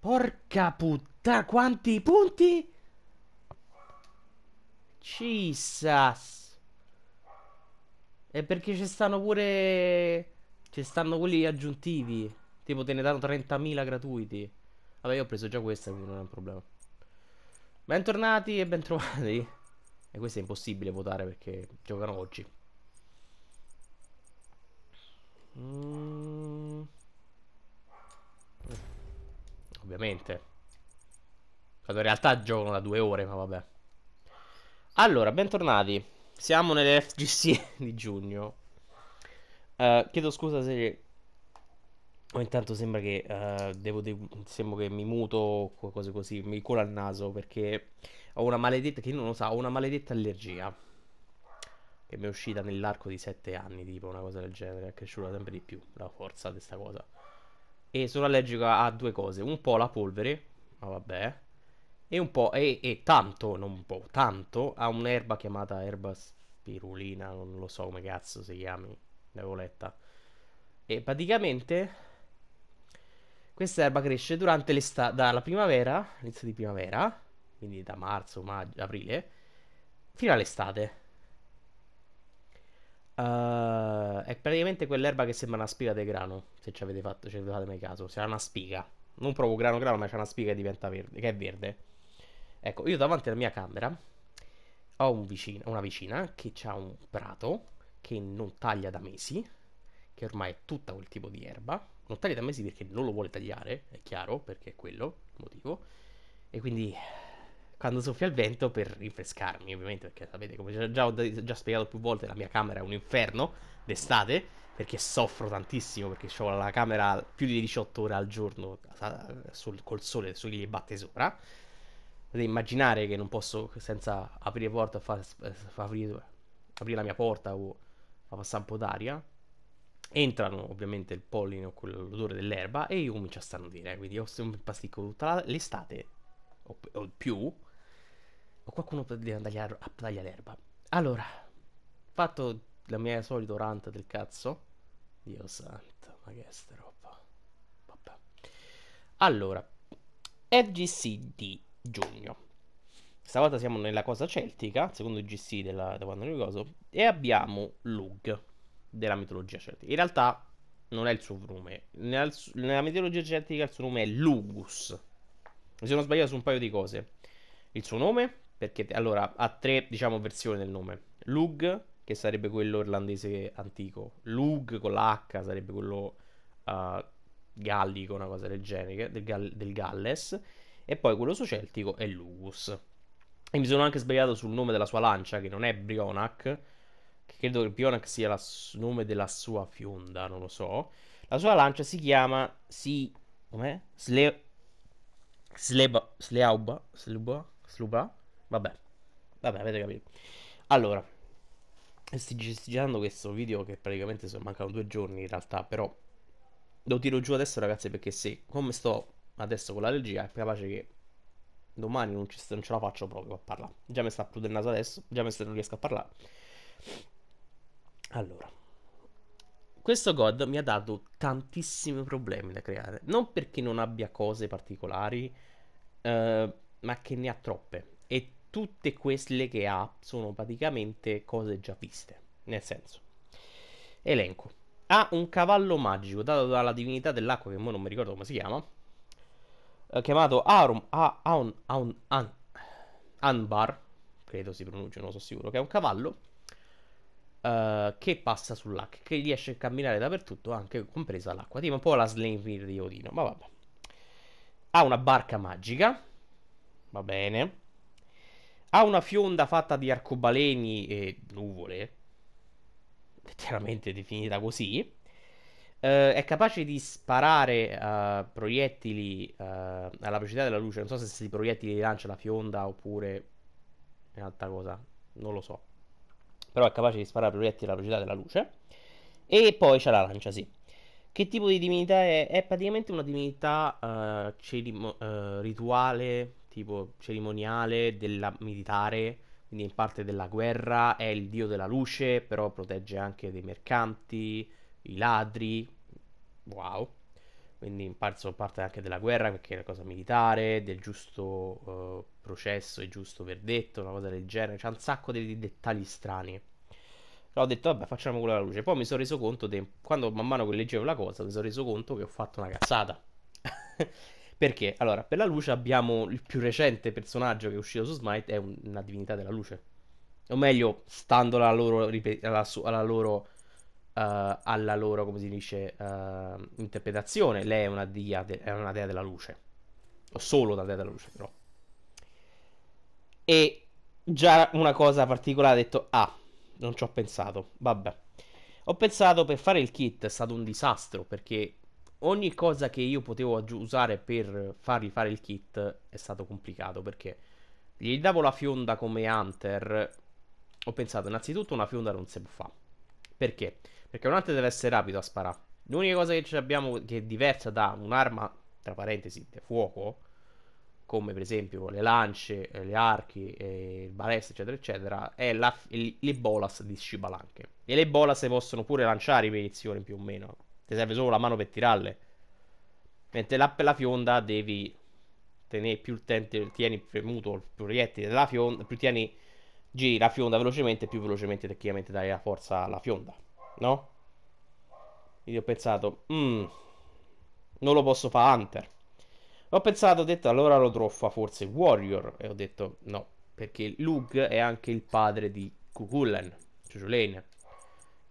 Porca puttana, quanti punti? Jesus. E perché ci stanno pure... Ci stanno quelli aggiuntivi. Tipo te ne danno 30.000 gratuiti. Vabbè, io ho preso già questa, quindi non è un problema. Bentornati e bentrovati. E questo è impossibile votare perché giocano oggi. Mmm ovviamente. Quando cioè, in realtà giocano da due ore, ma vabbè. Allora, bentornati. Siamo nelle FGC di giugno. Uh, chiedo scusa se... Oh, intanto sembra che, uh, devo de... sembra che mi muto o qualcosa così, mi cola il naso perché ho una maledetta, chi non lo sa, ho una maledetta allergia che mi è uscita nell'arco di sette anni, tipo una cosa del genere, è cresciuta sempre di più la forza di questa cosa. E sono allergico a due cose, un po' alla polvere, ma vabbè, e un po', e, e tanto, non un po', tanto, a un'erba chiamata erba spirulina, non lo so come cazzo si chiami, l'avevo letta. E praticamente questa erba cresce durante l'estate, dalla primavera, inizio di primavera, quindi da marzo, maggio, aprile, fino all'estate. Uh, è praticamente quell'erba che sembra una spiga di grano. Se ci avete fatto, ci avete mai caso. C'è una spiga. Non proprio grano grano, ma c'è una spiga che diventa verde. Che è verde. Ecco, io davanti alla mia camera ho un vicino, una vicina che ha un prato che non taglia da mesi. Che ormai è tutta quel tipo di erba. Non taglia da mesi perché non lo vuole tagliare, è chiaro, perché è quello il motivo. E quindi quando soffia il vento per rinfrescarmi, ovviamente, perché sapete, come già ho già spiegato più volte, la mia camera è un inferno d'estate, perché soffro tantissimo, perché ho la camera più di 18 ore al giorno sul, col sole, sul gli batte sopra. Potete immaginare che non posso, senza aprire porta, far, far aprire, aprire la mia porta o fa passare un po' d'aria, entrano ovviamente il polline o l'odore dell'erba e io comincio a starnutire. Quindi ho un pasticco tutta l'estate o, o più o qualcuno deve andare a, a tagliare l'erba. Allora, fatto la mia solita rant del cazzo. Dio santo, ma che è sta roba? Vabbè. Allora, FGC di giugno. Stavolta siamo nella cosa celtica, secondo il GC della, da quando non ricordo, e abbiamo Lug della mitologia celtica. In realtà non è il suo nome, nella, nella mitologia celtica il suo nome è Lugus. Mi sono sbagliato su un paio di cose. Il suo nome, perché allora ha tre, diciamo, versioni del nome. Lug, che sarebbe quello irlandese antico. Lug con la H sarebbe quello uh, gallico, una cosa del genere, del, Gall- del Galles. E poi quello soceltico è Lugus. E mi sono anche sbagliato sul nome della sua lancia, che non è Brionac, credo che Brionac sia il su- nome della sua fionda, non lo so. La sua lancia si chiama si com'è? Sle Sleba Sleauba Sluba Sluba Vabbè, vabbè, avete capito. Allora, sto girando questo video che praticamente sono, mancano due giorni in realtà, però lo tiro giù adesso ragazzi perché se come sto adesso con l'allergia è capace che domani non, ci, non ce la faccio proprio a parlare. Già mi sta più del naso adesso, già mi sta, non riesco a parlare. Allora, questo god mi ha dato tantissimi problemi da creare. Non perché non abbia cose particolari, eh, ma che ne ha troppe. E tutte quelle che ha sono praticamente cose già viste. Nel senso, elenco. Ha un cavallo magico dato dalla divinità dell'acqua, che ora non mi ricordo come si chiama, eh, chiamato Arum, a, Aun, An, Anbar, credo si pronuncia, non sono sicuro, che è un cavallo eh, che passa sull'acqua, che riesce a camminare dappertutto, anche compresa l'acqua. Tipo un po' la Slane di Odino, ma vabbè. Ha una barca magica, va bene ha una fionda fatta di arcobaleni e nuvole, letteralmente definita così, Uh, è capace di sparare uh, proiettili uh, alla velocità della luce. Non so se si proiettili li lancia la fionda oppure un'altra cosa, non lo so. Però è capace di sparare proiettili alla velocità della luce. E poi c'è la lancia, sì. Che tipo di divinità è? È praticamente una divinità cerimo- rituale tipo cerimoniale, della militare, quindi in parte della guerra, è il dio della luce, però protegge anche dei mercanti, i ladri. Wow. Quindi in parte parte anche della guerra, perché è una cosa militare, del giusto uh, processo e giusto verdetto, una cosa del genere. C'è un sacco di, di dettagli strani. Però ho detto, vabbè, facciamo quello alla luce. Poi mi sono reso conto, de... quando man mano che leggevo la cosa, mi sono reso conto che ho fatto una cazzata. Perché? Allora, per la luce abbiamo il più recente personaggio che è uscito su Smite, è una divinità della luce. O meglio, stando alla loro, alla, alla loro Uh, alla loro, come si dice, uh, interpretazione. Lei è una, dia de- è una dea della luce. O solo una dea della luce, però. E già una cosa particolare ha detto, ah, non ci ho pensato, vabbè. Ho pensato per fare il kit è stato un disastro perché ogni cosa che io potevo usare per fargli fare il kit è stato complicato perché gli davo la fionda come hunter. Ho pensato, innanzitutto, una fionda non si può fare. Perché? Perché un hunter deve essere rapido a sparare. L'unica cosa che abbiamo che è diversa da un'arma, tra parentesi, di fuoco, come per esempio le lance, le archi, il balestra, eccetera, eccetera, è la, le bolas di scibalanche. E le bolas si possono pure lanciare in munizioni più o meno ti serve solo la mano per tirarle. Mentre là per la fionda devi tenere più il tente, tieni premuto il proiettile della fionda, più tieni giri la fionda velocemente, più velocemente tecnicamente dai la forza alla fionda, no? Quindi ho pensato, mm, non lo posso fare Hunter. Ho pensato, ho detto, allora lo troffa forse Warrior, e ho detto no, perché Lug è anche il padre di Kukulan, Ciuciulane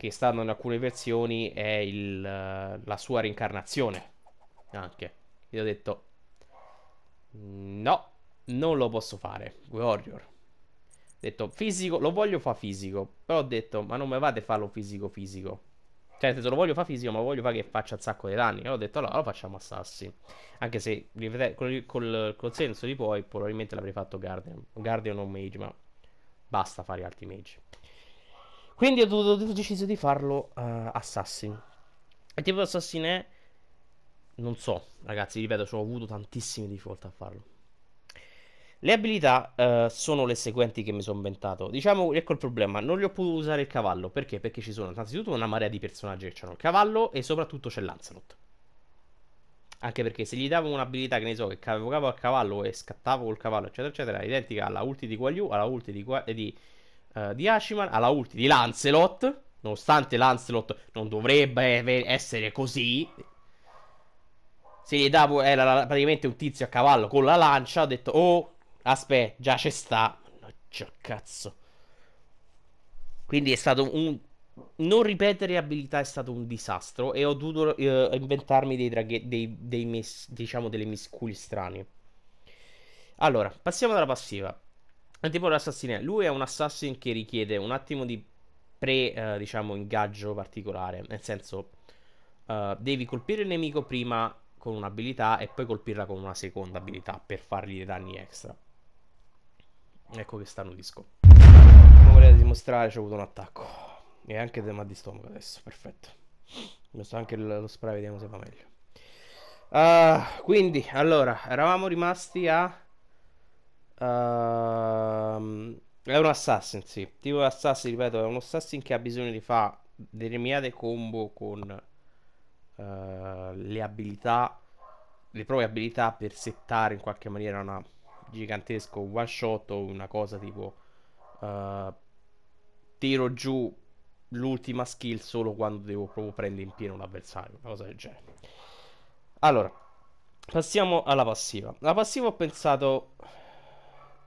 che stanno in alcune versioni è il, la sua reincarnazione Anche. Io ho detto, no, non lo posso fare, Warrior. Ho detto, fisico, lo voglio fa fisico, però ho detto, ma non mi vate farlo fisico fisico. Cioè, nel lo voglio fa fisico, ma voglio fa che faccia un sacco di danni. E ho detto, allora lo facciamo assassin. Anche se, col, col senso di poi, probabilmente l'avrei fatto Guardian. Guardian o Mage, ma basta fare altri Mage. Quindi ho, dovuto, ho deciso di farlo uh, assassin. E tipo assassin è... Non so, ragazzi, ripeto, ho avuto tantissime difficoltà a farlo. Le abilità uh, sono le seguenti che mi sono inventato. Diciamo, ecco il problema, non gli ho potuto usare il cavallo. Perché? Perché ci sono innanzitutto una marea di personaggi che hanno il cavallo e soprattutto c'è Lancelot. Anche perché se gli davo un'abilità che ne so, che avevocavo al cavallo e scattavo col cavallo, eccetera, eccetera, identica alla ulti di Guagliù, alla ulti di, Gua- eh, di uh, di Ashiman, alla ulti di Lancelot, nonostante Lancelot non dovrebbe essere così, se gli dà era praticamente un tizio a cavallo con la lancia, ha detto "Oh, aspetta, già c'è sta". Mannaggia cioè, cazzo. Quindi è stato un non ripetere abilità è stato un disastro e ho dovuto eh, inventarmi dei, draghe- dei, dei mes- diciamo delle misculi strani. Allora, passiamo alla passiva è tipo l'assassino. Lui è un assassin che richiede un attimo di pre, uh, diciamo, ingaggio particolare. Nel senso, uh, devi colpire il nemico prima con un'abilità e poi colpirla con una seconda abilità per fargli dei danni extra. Ecco che stanno disco. Come volevo dimostrare, c'è avuto un attacco. E anche tema di stomaco adesso, perfetto. Messo anche lo spray, vediamo se va meglio. Uh, quindi, allora, eravamo rimasti a... Uh, è un assassin, sì. Tipo assassin, ripeto, è un assassin che ha bisogno di fare determinate combo con uh, le abilità, le proprie abilità per settare in qualche maniera una gigantesco one shot o una cosa tipo uh, tiro giù l'ultima skill solo quando devo proprio prendere in pieno l'avversario, una cosa del genere. Allora, passiamo alla passiva. La passiva ho pensato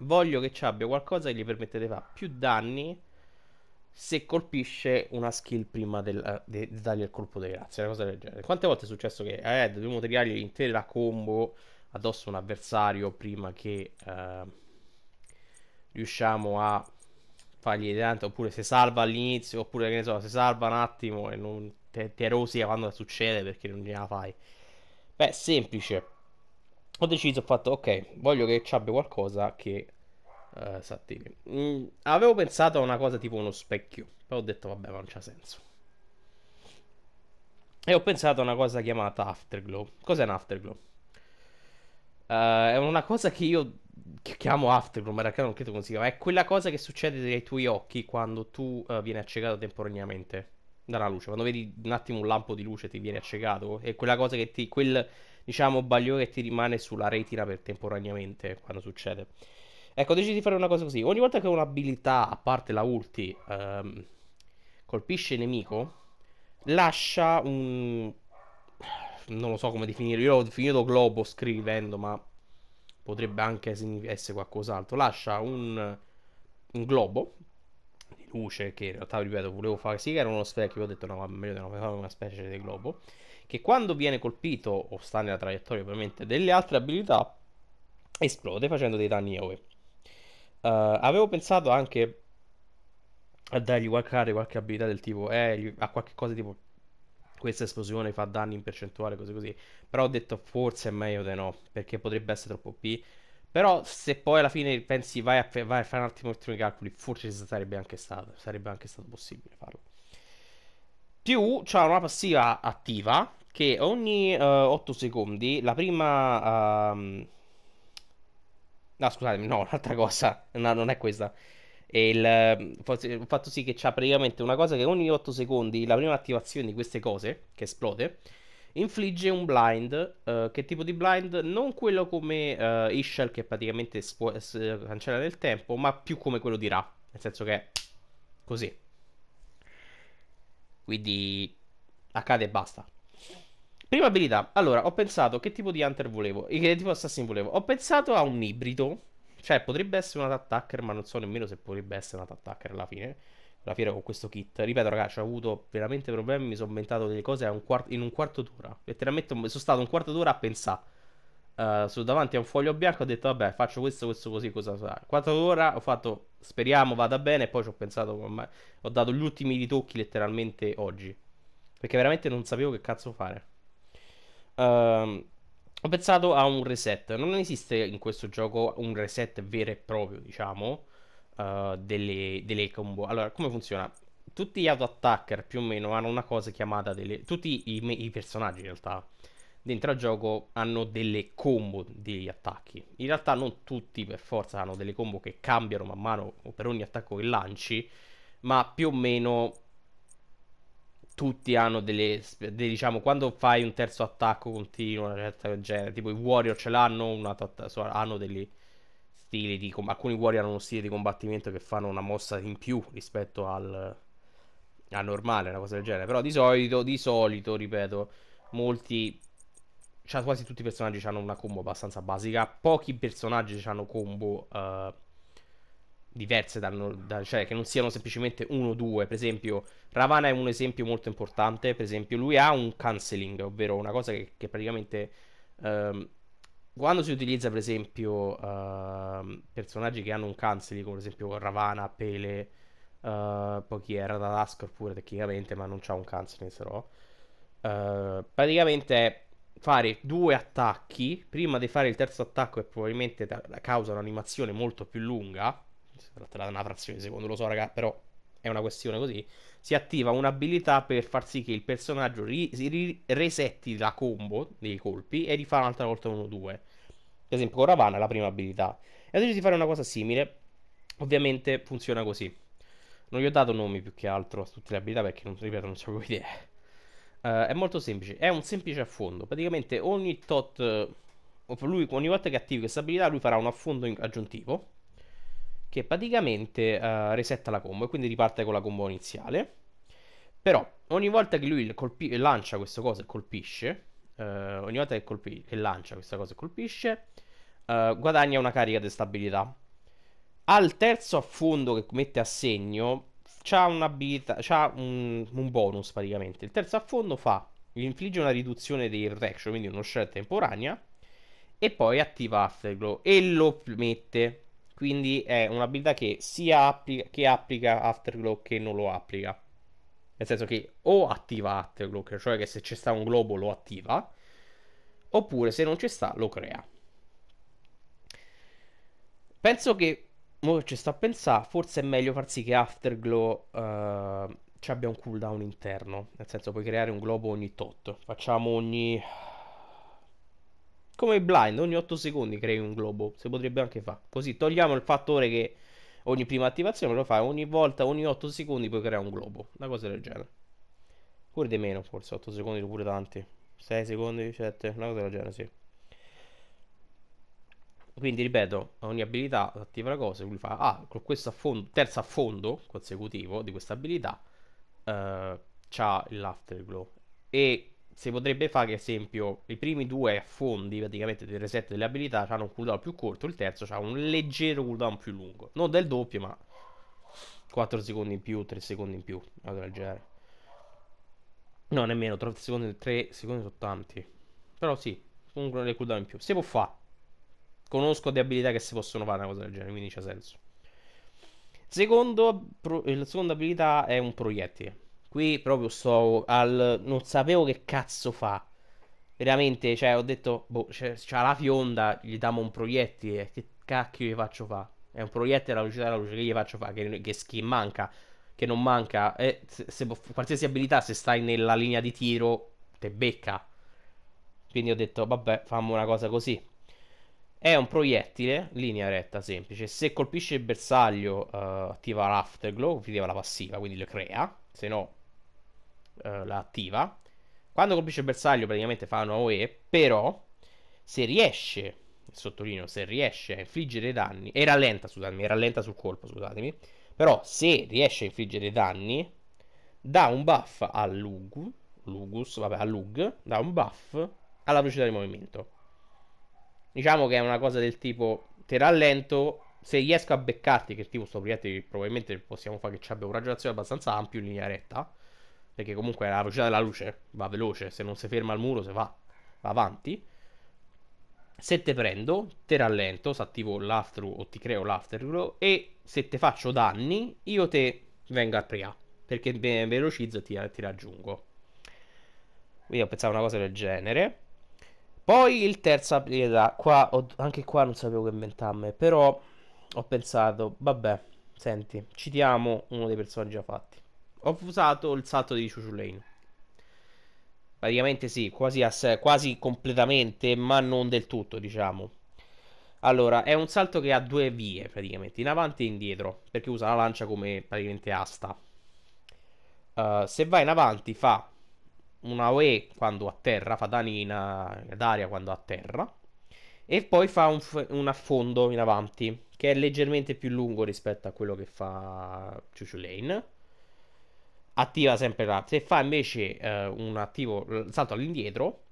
voglio che ci abbia qualcosa che gli permette di fare più danni se colpisce una skill prima del, eh, di dargli il colpo di grazia, una cosa del genere. Quante volte è successo che a Ed eh, dobbiamo tirare l'intera combo addosso a un avversario prima che eh, riusciamo a fargli tanto, oppure se salva all'inizio, oppure che ne so, se salva un attimo e non ti te quando succede perché non gliela fai. Beh, semplice ho deciso, ho fatto, ok, voglio che ci abbia qualcosa che uh, eh, s'attivi. Mm, avevo pensato a una cosa tipo uno specchio, poi ho detto, vabbè, ma non c'ha senso. E ho pensato a una cosa chiamata Afterglow. Cos'è un Afterglow? Uh, è una cosa che io chiamo Afterglow, ma in realtà non credo come si chiama. È quella cosa che succede dai tuoi occhi quando tu uh, vieni accecato temporaneamente dalla luce. Quando vedi un attimo un lampo di luce ti viene accecato. È quella cosa che ti... Quel, diciamo, bagliore che ti rimane sulla retina per temporaneamente quando succede. Ecco, decidi di fare una cosa così. Ogni volta che un'abilità, a parte la ulti, ehm, colpisce il nemico, lascia un... non lo so come definirlo, io l'ho definito globo scrivendo, ma potrebbe anche essere qualcos'altro. Lascia un, un globo di luce che in realtà, ripeto, volevo fare sì che era uno specchio, ho detto no, ma meglio di no, una specie di globo che quando viene colpito o sta nella traiettoria ovviamente delle altre abilità esplode facendo dei danni AOE. Uh, eh, avevo pensato anche a dargli qualche, qualche abilità del tipo, eh, a qualche cosa tipo questa esplosione fa danni in percentuale, così così. Però ho detto forse è meglio di no, perché potrebbe essere troppo P Però se poi alla fine pensi vai a, vai a fare un attimo i calcoli, forse sarebbe anche stato, sarebbe anche stato possibile farlo. Più c'ha una passiva attiva che ogni uh, eh, 8 secondi la prima... Uh, no, scusatemi, no, un'altra cosa. No, non è questa. Il, il, fatto sì che c'ha praticamente una cosa che ogni 8 secondi la prima attivazione di queste cose, che esplode, infligge un blind. Uh, che tipo di blind? Non quello come uh, eh, Ishal che praticamente spo- cancella nel tempo, ma più come quello di Ra. Nel senso che così. Quindi accade e basta. Prima abilità. Allora, ho pensato che tipo di Hunter volevo. Che tipo di Assassin volevo. Ho pensato a un ibrido. Cioè, potrebbe essere una attacker, ma non so nemmeno se potrebbe essere una attacker alla fine. La fiera con questo kit. Ripeto, ragazzi, ho avuto veramente problemi. Mi sono inventato delle cose un quart- in un quarto d'ora. Letteralmente sono stato un quarto d'ora a pensare eh, su, davanti a un foglio bianco ho detto vabbè faccio questo, questo così, cosa sarà. Quattro ore ho fatto speriamo vada bene e poi ci ho pensato, come ho dato gli ultimi ritocchi letteralmente oggi. Perché veramente non sapevo che cazzo fare. Uh, ho pensato a un reset. Non esiste in questo gioco un reset vero e proprio, diciamo, uh, delle, delle, combo. Allora, come funziona? Tutti gli auto-attacker più o meno hanno una cosa chiamata delle... Tutti i, i personaggi in realtà dentro al gioco hanno delle combo di attacchi. In realtà non tutti per forza hanno delle combo che cambiano man mano per ogni attacco che lanci, ma più o meno tutti hanno delle, delle diciamo quando fai un terzo attacco continuo, una certa genere, tipo i Warrior ce l'hanno, una, hanno degli stili di alcuni Warrior hanno uno stile di combattimento che fanno una mossa in più rispetto al a normale, una cosa del genere, però di solito, di solito, ripeto, molti cioè, quasi tutti i personaggi hanno una combo abbastanza basica. Pochi personaggi hanno combo uh, diverse, da, da, cioè che non siano semplicemente uno o due. Per esempio, Ravana è un esempio molto importante. Per esempio, lui ha un cancelling, ovvero una cosa che, che praticamente. Um, quando si utilizza, per esempio, uh, personaggi che hanno un cancelling, come per esempio Ravana, Pele, uh, poi chi era Radadask pure tecnicamente, ma non c'ha un cancelling, però. no. Uh, praticamente fare due attacchi prima di fare il terzo attacco è probabilmente da, da causa un'animazione molto più lunga si tratterà di una frazione secondo lo so raga però è una questione così si attiva un'abilità per far sì che il personaggio ri- ri- resetti la combo dei colpi e rifà un'altra volta 1 due ad esempio con Ravana è la prima abilità e ho deciso di fare una cosa simile ovviamente funziona così non gli ho dato nomi più che altro a tutte le abilità perché non, ripeto non avevo idea Uh, è molto semplice, è un semplice affondo. Praticamente ogni tot, eh, lui, ogni volta che attivi questa abilità, lui farà un affondo aggiuntivo che praticamente uh, resetta la combo e quindi riparte con la combo iniziale. Però ogni volta che lui colpi- lancia questa cosa e colpisce, uh, ogni volta che, colpi- che, lancia questa cosa e colpisce, guadagna una carica di stabilità. Al terzo affondo che mette a segno, c'ha, c'ha un, un, bonus praticamente. Il terzo affondo fa, gli infligge una riduzione dei reaction, quindi uno shell temporanea, e poi attiva Afterglow e lo mette. Quindi è un'abilità che sia applica, che applica Afterglow che non lo applica. Nel senso che o attiva Afterglow, cioè che se c'è sta un globo lo attiva, oppure se non c'è sta lo crea. Penso che Mo ci sto a pensare, forse è meglio far sì che Afterglow eh, ci abbia un cooldown interno. Nel senso, puoi creare un globo ogni tot. Facciamo ogni. Come i blind, ogni 8 secondi crei un globo. Si potrebbe anche fare. Così togliamo il fattore che ogni prima attivazione lo fai ogni volta, ogni 8 secondi puoi creare un globo. Una cosa del genere. Pure di meno, forse 8 secondi, oppure tanti. 6 secondi, 7, una cosa del genere, sì. Quindi ripeto, ogni abilità attiva la cosa, lui fa, ah, con questo affondo, terzo affondo consecutivo di questa abilità, eh, c'ha l'afterglow. E si potrebbe fare che, ad esempio, i primi due affondi, praticamente, del reset delle abilità, hanno un cooldown più corto, il terzo ha un leggero cooldown più lungo. Non del doppio, ma 4 secondi in più, 3 secondi in più, una genere. No, nemmeno, 3 secondi, 3 secondi sono tanti. Però sì, comunque le cooldown in più. se può fare conosco di abilità che si possono fare, una cosa del genere, quindi c'è senso. Secondo, pro, eh, la seconda abilità è un proiettile. Qui proprio sto al... non sapevo che cazzo fa. Veramente, cioè, ho detto, boh, c'ha la fionda, gli diamo un proiettile, che cacchio gli faccio fa? È un proiettile alla luce della luce, che gli faccio fa? Che, che skin manca, che non manca. Eh, se, se, qualsiasi abilità, se stai nella linea di tiro, te becca. Quindi ho detto, vabbè, fammi una cosa così. È un proiettile, linea retta semplice. Se colpisce il bersaglio, uh, attiva l'afterglow, attiva la passiva, quindi lo crea, se no uh, la attiva. Quando colpisce il bersaglio, praticamente fa una OE. Però, se riesce, sottolineo, se riesce a infliggere danni, e rallenta, scusatemi, rallenta sul colpo, scusatemi. Però, se riesce a infliggere danni, dà un buff a Lugu, Lugus, vabbè, a Lug, dà un buff alla velocità di movimento. Diciamo che è una cosa del tipo te rallento, se riesco a beccarti, che tipo sto proiettile probabilmente possiamo fare che ci abbia un raggio d'azione abbastanza ampio in linea retta, perché comunque la velocità della luce va veloce, se non si ferma al muro se va, va avanti. Se te prendo, te rallento, se attivo l'afterglow o ti creo l'afterglow e se te faccio danni, io te vengo a pria, perché velocizzo e ti, ti raggiungo. Quindi ho pensato a una cosa del genere. Poi il terzo aprirà. Qua, ho, anche qua non sapevo che inventarmi. Però ho pensato, vabbè, senti, citiamo uno dei personaggi già fatti. Ho usato il salto di Lane. Praticamente sì, quasi, ass- quasi completamente, ma non del tutto, diciamo. Allora, è un salto che ha due vie, praticamente, in avanti e indietro, perché usa la lancia come praticamente asta. Uh, se va in avanti fa una OE quando atterra, fa danni ad aria quando atterra e poi fa un, un, affondo in avanti che è leggermente più lungo rispetto a quello che fa Chuchu Lane. Attiva sempre la. Se fa invece eh, un attivo salto all'indietro,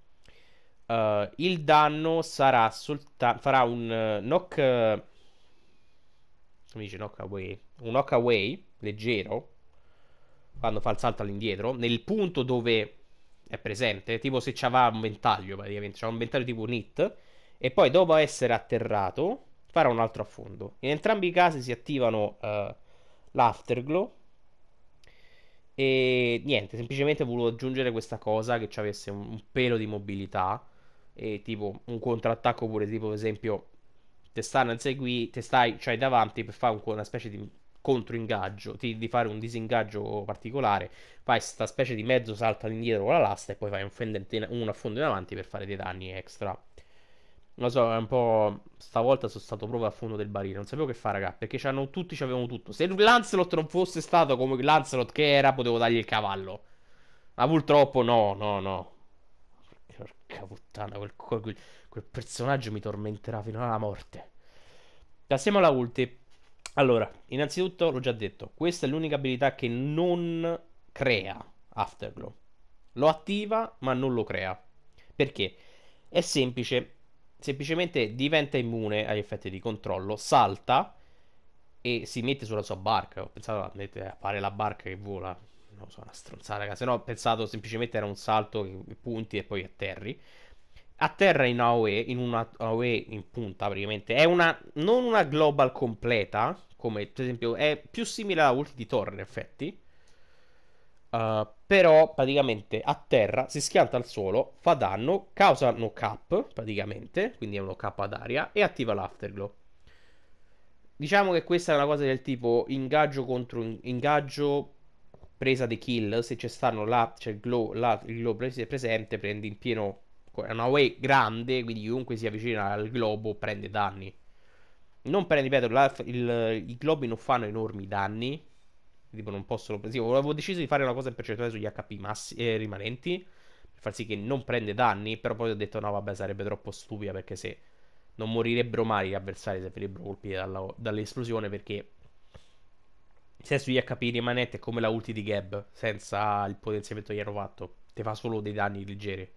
eh, il danno sarà soltanto. farà un uh, knock. Uh, come dice knock away? Un knock away leggero quando fa il salto all'indietro nel punto dove è presente, tipo se c'aveva un ventaglio praticamente, c'aveva un ventaglio tipo un hit, e poi dopo essere atterrato farà un altro affondo. In entrambi i casi si attivano uh, l'afterglow e niente, semplicemente volevo aggiungere questa cosa che ci avesse un, un pelo di mobilità e tipo un contrattacco pure tipo per esempio te stanno a seguire, te stai, cioè davanti per fare un, una specie di controingaggio, di, di fare un disingaggio particolare, fai questa specie di mezzo salto all'indietro con la lasta e poi fai un, in, un affondo in avanti per fare dei danni extra. Non lo so, è un po'. Stavolta sono stato proprio a fondo del barile. Non sapevo che fare, raga. Perché c'hanno tutti, c'avevano tutto. Se Lancelot non fosse stato come Lancelot che era, potevo dargli il cavallo. Ma purtroppo no, no, no. Porca puttana, quel, quel, quel personaggio mi tormenterà fino alla morte. Passiamo alla ulti. Allora, innanzitutto l'ho già detto, questa è l'unica abilità che non crea Afterglow. Lo attiva ma non lo crea. Perché? È semplice, semplicemente diventa immune agli effetti di controllo, salta e si mette sulla sua barca. Ho pensato a, fare la barca che vola, non so, una stronzata, se no ho pensato semplicemente era un salto punti e poi atterri atterra in AOE, in una AOE in punta praticamente. È una, non una global completa, come per esempio, è più simile alla ulti di Thor in effetti. Uh, però praticamente atterra, si schianta al suolo, fa danno, causa no cap praticamente, quindi è uno cap ad aria, e attiva l'afterglow. Diciamo che questa è una cosa del tipo ingaggio contro ingaggio presa di kill, se c'è stanno là, c'è cioè il glow, là, il glow presente, prendi in pieno è una away grande, quindi chiunque si avvicina al globo prende danni. Non prendi, ripeto, la, il, i globi non fanno enormi danni. Tipo, non possono. Sì, avevo deciso di fare una cosa in percentuale sugli HP massi, eh, rimanenti. Per far sì che non prende danni. Però poi ho detto: no, vabbè, sarebbe troppo stupida. Perché se non morirebbero mai gli avversari se venissero colpiti dalla, dall'esplosione. Perché se è sugli HP rimanenti è come la ulti di Gab. Senza il potenziamento che hanno fatto. Te fa solo dei danni leggeri.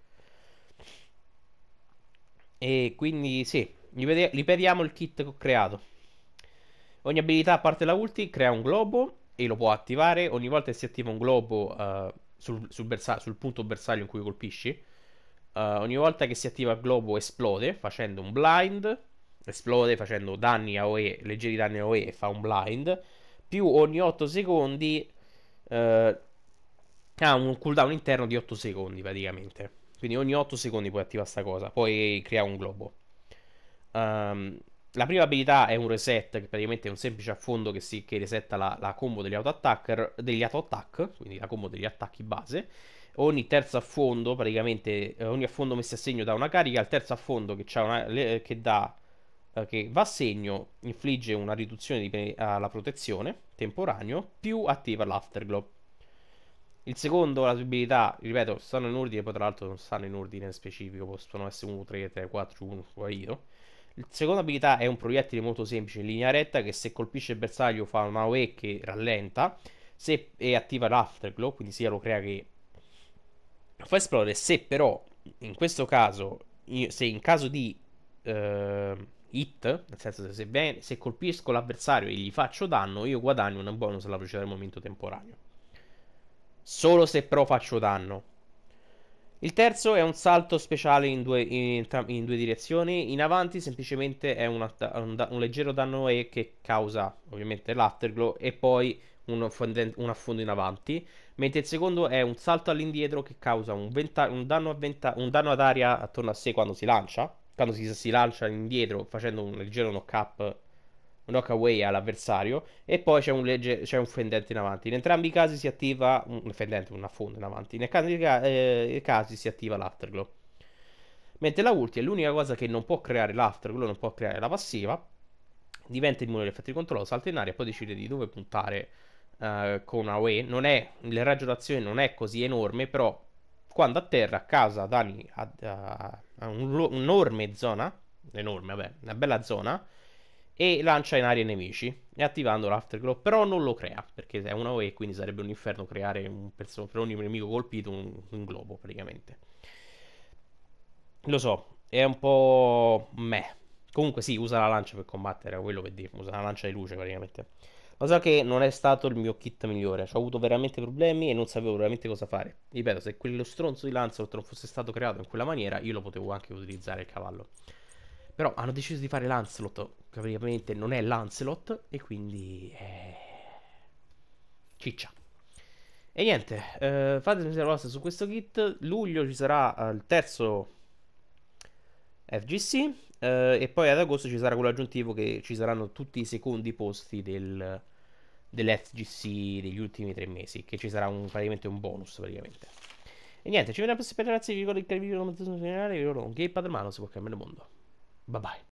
E quindi sì, liberiamo il kit che ho creato. Ogni abilità a parte la ulti crea un globo e lo può attivare ogni volta che si attiva un globo uh, sul, sul, sul, punto bersaglio in cui colpisci. Uh, ogni volta che si attiva il globo esplode facendo un blind, esplode facendo danni a OE, leggeri danni a OE e fa un blind, più ogni 8 secondi uh, ha un cooldown interno di 8 secondi praticamente. Quindi ogni 8 secondi puoi attivare questa cosa. Poi crea un globo. Um, la prima abilità è un reset, che praticamente è un semplice affondo che, si, che resetta la, la, combo degli auto attacker, degli auto attack, quindi la combo degli attacchi base. Ogni terzo affondo, praticamente eh, ogni affondo messo a segno dà una carica, il terzo affondo che, una, eh, che, dà, eh, che va a segno infligge una riduzione di, alla protezione temporaneo più attiva l'afterglow. Il secondo, la abilità, ripeto, stanno in ordine, poi tra l'altro non stanno in ordine specifico, possono essere 1, 3, 3, 4, 1, guarito. Il secondo abilità è un proiettile molto semplice in linea retta che se colpisce il bersaglio fa una OE che rallenta se, e attiva l'afterglow, quindi sia lo crea che lo fa esplodere. Se però in questo caso, se in caso di eh, hit, nel senso se, se, ben, se colpisco l'avversario e gli faccio danno, io guadagno un bonus alla velocità del momento temporaneo solo se però faccio danno. Il terzo è un salto speciale in due, in, in due direzioni, in avanti semplicemente è una, un, un, leggero danno E che causa ovviamente l'afterglow e poi un, un, affondo in avanti, mentre il secondo è un salto all'indietro che causa un, danno un danno ad aria attorno a sé quando si lancia, quando si, si lancia indietro facendo un leggero knock up un knock away all'avversario e poi c'è un, legge, c'è un fendente in avanti. In entrambi i casi si attiva un fendente, un affondo in avanti. In entrambi i casi si attiva l'afterglow. Mentre la ulti è l'unica cosa che non può creare l'afterglow, non può creare la passiva. Diventa immune agli effetti di controllo, salta in aria e poi decide di dove puntare uh, con Away. Non è, il raggio d'azione non è così enorme, però quando a terra a casa danni a, a, a un'enorme zona, enorme, vabbè, una bella zona, e lancia in aria i nemici e attivando l'afterglow però non lo crea perché è una OE quindi sarebbe un inferno creare un perso- per ogni nemico colpito un, un globo praticamente lo so è un po' meh comunque sì usa la lancia per combattere quello che dire usa la lancia di luce praticamente lo so che non è stato il mio kit migliore cioè, ho avuto veramente problemi e non sapevo veramente cosa fare ripeto se quello stronzo di Lancelot non fosse stato creato in quella maniera io lo potevo anche utilizzare il cavallo però hanno deciso di fare Lancelot praticamente non è Lancelot e quindi è ciccia. E niente, eh, fatemi sapere la vostra su questo kit. Luglio ci sarà eh, il terzo FGC eh, e poi ad agosto ci sarà quello aggiuntivo che ci saranno tutti i secondi posti del, dell'FGC degli ultimi tre mesi, che ci sarà un, praticamente un bonus praticamente. E niente, ci vediamo per prossima ragazzi, vi ricordo il video come finale, vi ricordo un gay mano si può cambiare il mondo. Bye bye.